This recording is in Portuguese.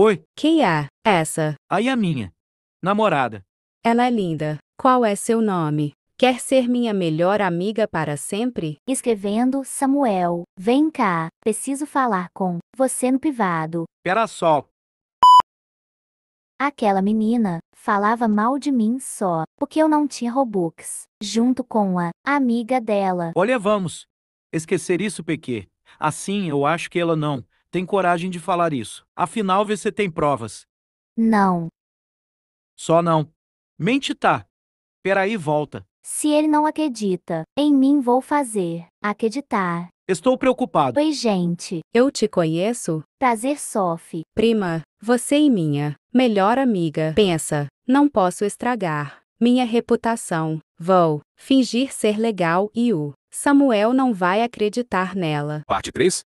Oi. Quem é essa? Aí a minha. Namorada. Ela é linda. Qual é seu nome? Quer ser minha melhor amiga para sempre? Escrevendo, Samuel. Vem cá, preciso falar com você no privado. Pera só. Aquela menina falava mal de mim só, porque eu não tinha Robux, junto com a amiga dela. Olha, vamos. Esquecer isso, PQ. Assim eu acho que ela não tem coragem de falar isso. Afinal, você tem provas. Não. Só não. Mente tá. Peraí, volta. Se ele não acredita, em mim vou fazer. Acreditar. Estou preocupado. Oi, gente. Eu te conheço? Prazer, Sophie. Prima, você e minha melhor amiga. Pensa, não posso estragar minha reputação. Vou fingir ser legal e o Samuel não vai acreditar nela. Parte 3